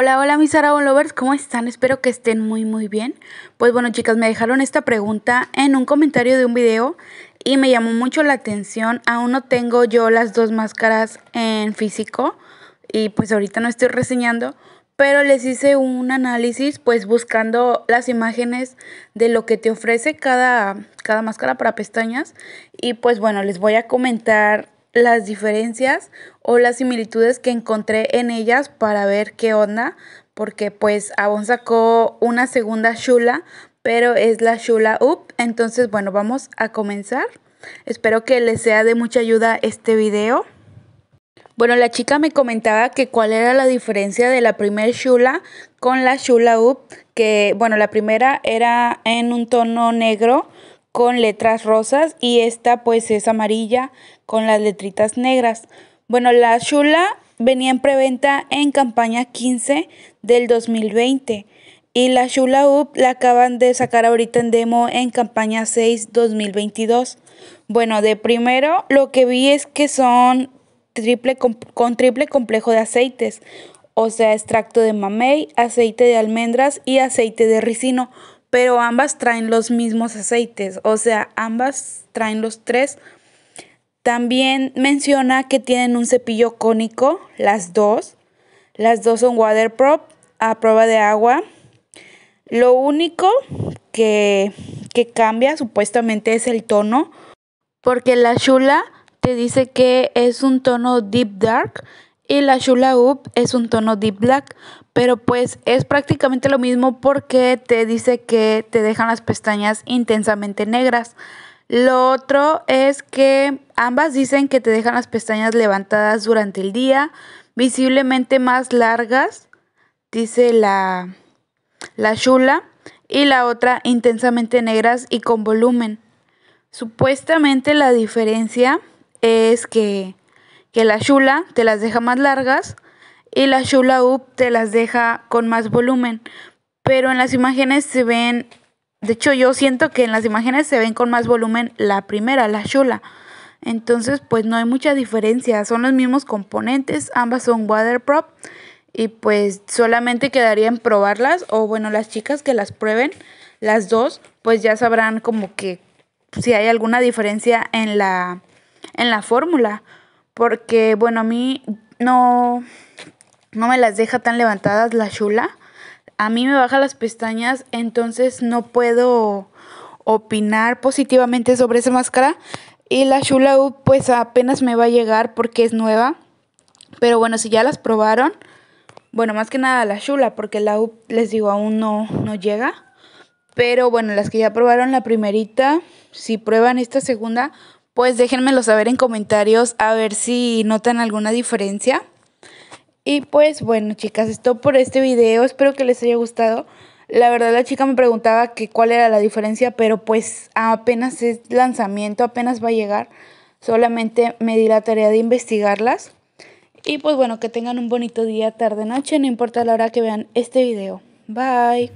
Hola, hola mis Ara Lovers, ¿cómo están? Espero que estén muy muy bien. Pues bueno chicas, me dejaron esta pregunta en un comentario de un video y me llamó mucho la atención. Aún no tengo yo las dos máscaras en físico y pues ahorita no estoy reseñando, pero les hice un análisis pues buscando las imágenes de lo que te ofrece cada, cada máscara para pestañas y pues bueno, les voy a comentar las diferencias o las similitudes que encontré en ellas para ver qué onda, porque pues Avon sacó una segunda Shula, pero es la Shula Up, entonces bueno, vamos a comenzar. Espero que les sea de mucha ayuda este video. Bueno, la chica me comentaba que cuál era la diferencia de la primera Shula con la Shula Up, que bueno, la primera era en un tono negro con letras rosas y esta pues es amarilla con las letritas negras. Bueno, la Shula venía en preventa en campaña 15 del 2020 y la Shula up la acaban de sacar ahorita en demo en campaña 6 2022. Bueno, de primero lo que vi es que son triple con triple complejo de aceites, o sea, extracto de mamey, aceite de almendras y aceite de ricino pero ambas traen los mismos aceites, o sea, ambas traen los tres. También menciona que tienen un cepillo cónico, las dos. Las dos son waterproof, a prueba de agua. Lo único que, que cambia supuestamente es el tono, porque la chula te dice que es un tono deep dark y la Shula Up es un tono deep black, pero pues es prácticamente lo mismo porque te dice que te dejan las pestañas intensamente negras. Lo otro es que ambas dicen que te dejan las pestañas levantadas durante el día, visiblemente más largas, dice la, la Shula, y la otra intensamente negras y con volumen. Supuestamente la diferencia es que que la shula te las deja más largas y la shula up te las deja con más volumen. Pero en las imágenes se ven, de hecho yo siento que en las imágenes se ven con más volumen la primera, la shula. Entonces pues no hay mucha diferencia, son los mismos componentes, ambas son prop y pues solamente quedaría en probarlas o bueno las chicas que las prueben, las dos, pues ya sabrán como que si hay alguna diferencia en la, en la fórmula porque bueno, a mí no, no me las deja tan levantadas la chula. A mí me baja las pestañas, entonces no puedo opinar positivamente sobre esa máscara. Y la Shula Up uh, pues apenas me va a llegar porque es nueva. Pero bueno, si ya las probaron, bueno, más que nada la Shula, porque la U uh, les digo aún no, no llega. Pero bueno, las que ya probaron la primerita, si prueban esta segunda, pues déjenmelo saber en comentarios a ver si notan alguna diferencia. Y pues bueno, chicas, esto por este video. Espero que les haya gustado. La verdad la chica me preguntaba que cuál era la diferencia, pero pues apenas es lanzamiento, apenas va a llegar. Solamente me di la tarea de investigarlas. Y pues bueno, que tengan un bonito día, tarde, noche, no importa la hora que vean este video. Bye.